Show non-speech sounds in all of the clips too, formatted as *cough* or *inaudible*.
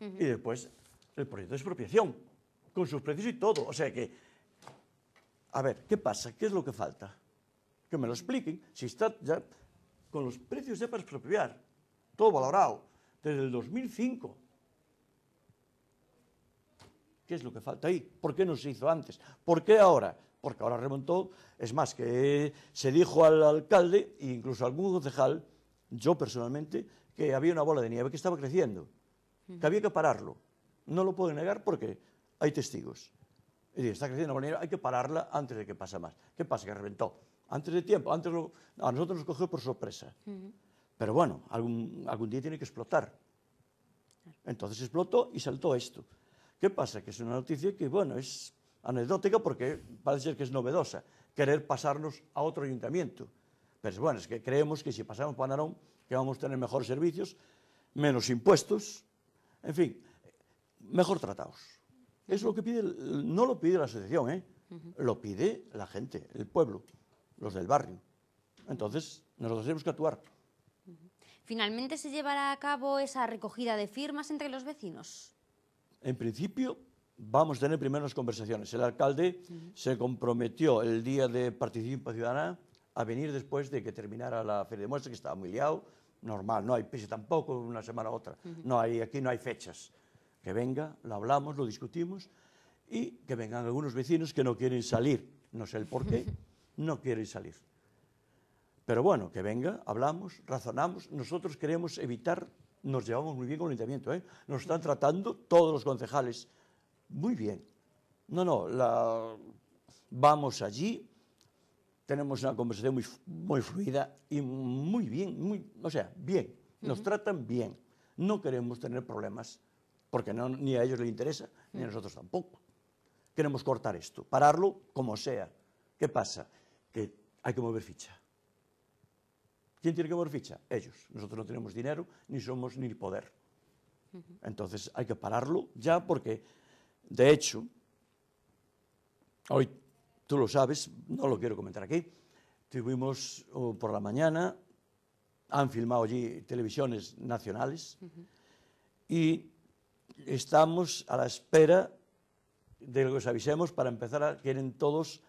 y después el proyecto de expropiación, con sus precios y todo. O sea que, a ver, ¿qué pasa? ¿Qué es lo que falta? Que me lo expliquen. Si está ya con los precios ya para expropiar, todo valorado, desde el 2005. ¿Qué es lo que falta ahí? ¿Por qué no se hizo antes? ¿Por qué ahora? Porque ahora remontó, es más, que se dijo al alcalde e incluso a algún concejal, yo personalmente, que había una bola de nieve que estaba creciendo que había que pararlo. No lo puedo negar porque hay testigos. y está creciendo de manera, hay que pararla antes de que pase más. ¿Qué pasa? Que reventó. Antes de tiempo, antes a nosotros nos cogió por sorpresa. Pero bueno, algún, algún día tiene que explotar. Entonces explotó y saltó esto. ¿Qué pasa? Que es una noticia que, bueno, es anecdótica porque parece ser que es novedosa, querer pasarnos a otro ayuntamiento. Pero bueno, es que creemos que si pasamos por Narón, que vamos a tener mejores servicios, menos impuestos, en fin, mejor tratados. Es lo que pide, no lo pide la asociación, ¿eh? lo pide la gente, el pueblo, los del barrio. Entonces, nosotros tenemos que actuar. ¿Finalmente se llevará a cabo esa recogida de firmas entre los vecinos? En principio, vamos a tener primero las conversaciones. El alcalde se comprometió el día de participación Ciudadana a venir después de que terminara la feria de muestras, que estaba muy liado, normal, no hay pese tampoco, una semana u otra. No hay, aquí no hay fechas. Que venga, lo hablamos, lo discutimos y que vengan algunos vecinos que no quieren salir, no sé el por qué, *laughs* no quieren salir. Pero bueno, que venga, hablamos, razonamos, nosotros queremos evitar, nos llevamos muy bien con el ayuntamiento, ¿eh? nos están tratando todos los concejales muy bien. No, no, la, vamos allí, tenemos una conversación muy, muy fluida y muy bien, muy, o sea, bien, nos tratan bien. No queremos tener problemas porque no, ni a ellos les interesa, ni a nosotros tampoco. Queremos cortar esto, pararlo como sea. ¿Qué pasa? Que hay que mover ficha. ¿Quién tiene que mover ficha? Ellos. Nosotros no tenemos dinero, ni somos ni poder. Entonces hay que pararlo ya porque, de hecho, hoy tú lo sabes, no lo quiero comentar aquí, tuvimos oh, por la mañana, han filmado allí televisiones nacionales y estamos a la espera de lo que os avisemos para empezar, a, quieren todos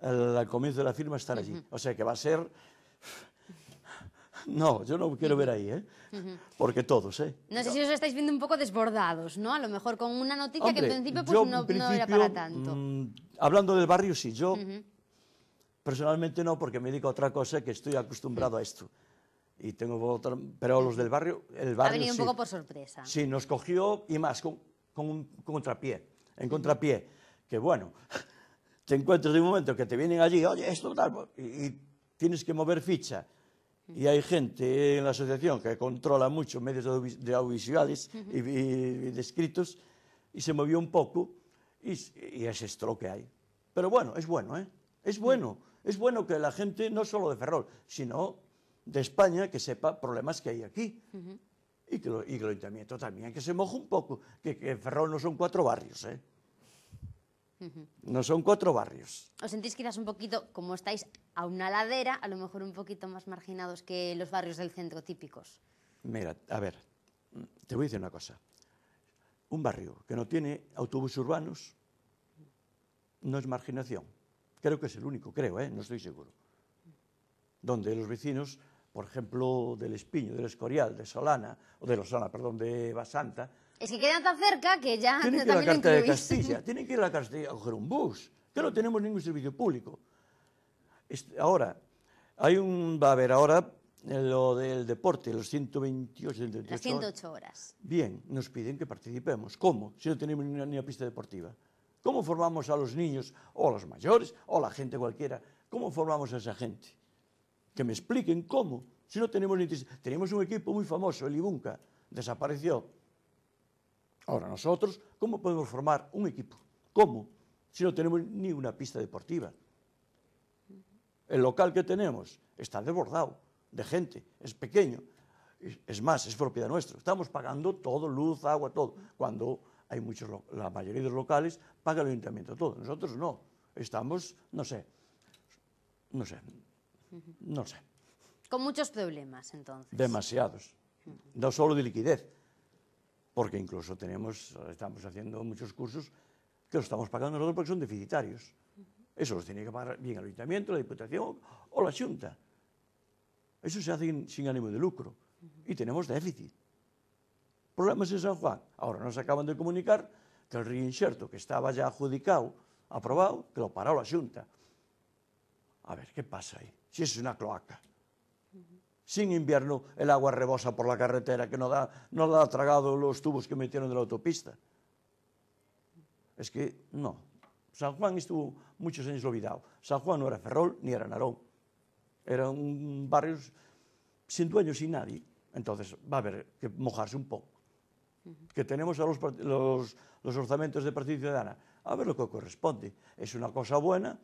al comienzo de la firma estar allí. O sea que va a ser *laughs* No, yo no quiero ver ahí, ¿eh? Porque todos, ¿eh? No sé si os estáis viendo un poco desbordados, ¿no? A lo mejor con una noticia que en principio, pues, no, era para tanto. Mm, hablando del barrio, sí, yo personalmente no, porque me dedico otra cosa que estoy acostumbrado a esto. Y tengo pero los del barrio, el barrio Ha venido un poco por sorpresa. Sí, nos cogió y más con, un contrapié, en contrapié, que bueno, *laughs* te encuentras de un momento que te vienen allí, oye, esto tal, y tienes que mover ficha y hay gente en la asociación que controla mucho medios de audiovisuales y, de escritos, y se movió un poco, y, es esto que hay. Pero bueno, es bueno, ¿eh? Es bueno. Mm. Es bueno que la gente, no solo de Ferrol, sino de España, que sepa problemas que hay aquí. y, que lo, y el ayuntamiento también, que se moja un poco, que, que Ferrol no son cuatro barrios, ¿eh? No son cuatro barrios. ¿Os sentís quizás un poquito, como estáis a una ladera, a lo mejor un poquito más marginados que los barrios del centro típicos? Mira, a ver, te voy a decir una cosa. Un barrio que no tiene autobuses urbanos no es marginación. Creo que es el único, creo, ¿eh? no estoy seguro. Donde los vecinos, por ejemplo, del Espiño, del Escorial, de Solana, o de Solana, perdón, de Basanta, es que quedan tan cerca que ya tienen que ir a Castilla, tienen que ir a Castilla a coger un bus, que no tenemos ningún servicio público. Ahora, hay un, va a haber ahora eh, lo del deporte, los 128, 128 Las 108 horas. Bien, nos piden que participemos. ¿Cómo? Si no tenemos ni una, pista deportiva. ¿Cómo formamos a los niños o a los mayores o a la gente cualquiera? ¿Cómo formamos a esa gente? Que me expliquen cómo. Si no tenemos ni... Tenemos un equipo muy famoso, el Ibunca, desapareció. Ahora, nosotros, ¿cómo podemos formar un equipo? ¿Cómo? Si no tenemos ni una pista deportiva. El local que tenemos está desbordado de gente, es pequeño. Es más, es propiedad nuestra. Estamos pagando todo, luz, agua, todo. Cuando hay muchos, la mayoría de los locales paga el ayuntamiento todo. Nosotros no. Estamos, no sé, no sé, no sé. Con muchos problemas, entonces. Demasiados. No solo de liquidez, porque incluso tenemos, estamos haciendo muchos cursos que los estamos pagando nosotros porque son deficitarios. Eso los tiene que pagar bien el ayuntamiento, la diputación o la junta. Eso se hace sin, ánimo de lucro y tenemos déficit. Problemas en San Juan. Ahora nos acaban de comunicar que el reinserto que estaba ya adjudicado, aprobado, que lo paró la Junta. A ver, ¿qué pasa ahí? Si es una cloaca. Sin invierno el agua rebosa por la carretera que no, da, la ha tragado los tubos que metieron de la autopista. Es que no. San Juan estuvo muchos años olvidado. San Juan no era Ferrol ni era Narón. Era un barrio sin dueños sin nadie. Entonces va a haber que mojarse un poco. que tenemos los, los, los orzamentos de Partido Ciudadano, A ver lo que corresponde. Es una cosa buena,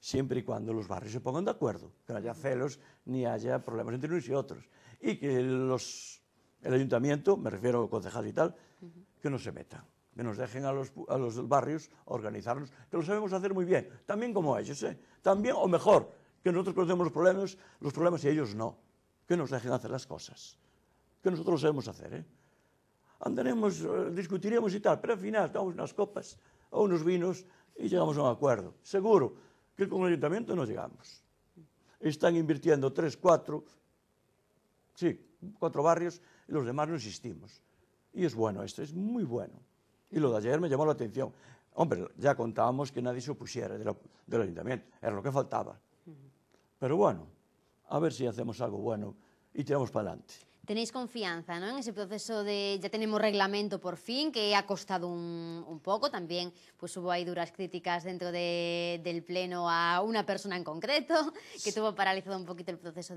siempre y cuando los barrios se pongan de acuerdo, que no haya celos ni haya problemas entre unos y otros. Y que los, el ayuntamiento, me refiero al concejal y tal, que no se metan, que nos dejen a los, barrios organizarnos, que lo sabemos hacer muy bien, también como ellos, ¿eh? también o mejor, que nosotros conocemos los problemas, los problemas y ellos no, que nos dejen hacer las cosas, que nosotros lo sabemos hacer. ¿eh? Andaremos, eh, discutiremos y tal, pero al final tomamos unas copas o unos vinos y llegamos a un acuerdo, seguro que con el ayuntamiento no llegamos. Están invirtiendo tres, cuatro, sí, cuatro barrios y los demás no existimos. Y es bueno esto, es muy bueno. Y lo de ayer me llamó la atención. Hombre, ya contábamos que nadie se opusiera del ayuntamiento, era lo que faltaba. Pero bueno, a ver si hacemos algo bueno y tiramos para adelante. Tenéis confianza en ese proceso de ya tenemos reglamento por fin, que ha costado un, poco. También pues hubo ahí duras críticas dentro del Pleno a una persona en concreto, que tuvo paralizado un poquito el proceso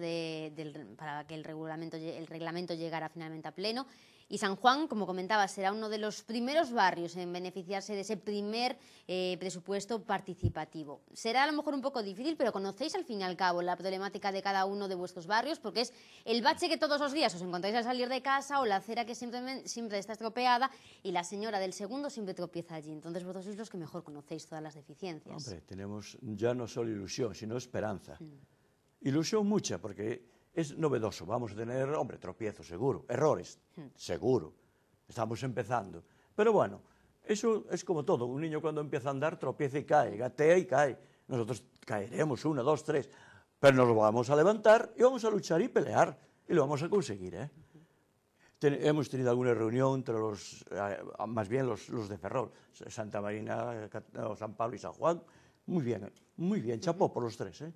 para que el reglamento, el reglamento llegara finalmente a Pleno. Y San Juan, como comentaba, será uno de los primeros barrios en beneficiarse de ese primer eh, presupuesto participativo. Será a lo mejor un poco difícil, pero conocéis al fin y al cabo la problemática de cada uno de vuestros barrios, porque es el bache que todos los días os encontráis al salir de casa o la acera que siempre, siempre está estropeada y la señora del segundo siempre tropieza allí. Entonces vosotros sois los que mejor conocéis todas las deficiencias. Hombre, tenemos ya no solo ilusión, sino esperanza. Mm. Ilusión mucha, porque es novedoso. Vamos a tener, hombre, tropiezos, seguro, errores, hmm. seguro. Estamos empezando. Pero bueno, eso es como todo. Un niño cuando empieza a andar tropieza y cae, gatea y cae. Nosotros caeremos, uno, dos, tres. Pero nos vamos a levantar y vamos a luchar y pelear. Y lo vamos a conseguir, ¿eh? hemos tenido alguna reunión entre los, eh, más bien los, los, de Ferrol, Santa Marina, San Pablo y San Juan. Muy bien, muy bien, chapó por los tres, ¿eh?